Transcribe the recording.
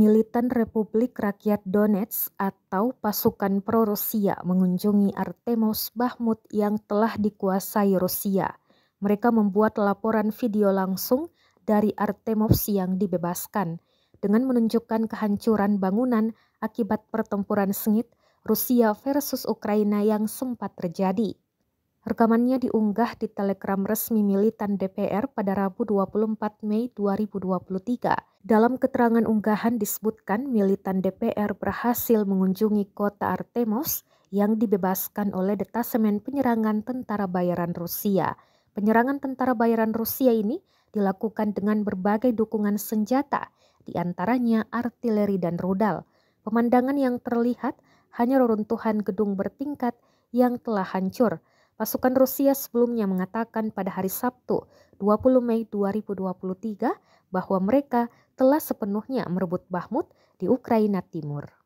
militan Republik Rakyat Donetsk atau pasukan pro-Rusia mengunjungi Artemus Bahmut yang telah dikuasai Rusia. Mereka membuat laporan video langsung dari Artemovs yang dibebaskan. Dengan menunjukkan kehancuran bangunan akibat pertempuran sengit Rusia versus Ukraina yang sempat terjadi. Rekamannya diunggah di Telegram resmi militan DPR pada Rabu 24 Mei 2023. Dalam keterangan unggahan disebutkan militan DPR berhasil mengunjungi kota Artemos yang dibebaskan oleh detasemen penyerangan tentara bayaran Rusia. Penyerangan tentara bayaran Rusia ini dilakukan dengan berbagai dukungan senjata, di antaranya artileri dan rudal. Pemandangan yang terlihat hanya reruntuhan gedung bertingkat yang telah hancur, Pasukan Rusia sebelumnya mengatakan pada hari Sabtu 20 Mei 2023 bahwa mereka telah sepenuhnya merebut Bahmut di Ukraina Timur.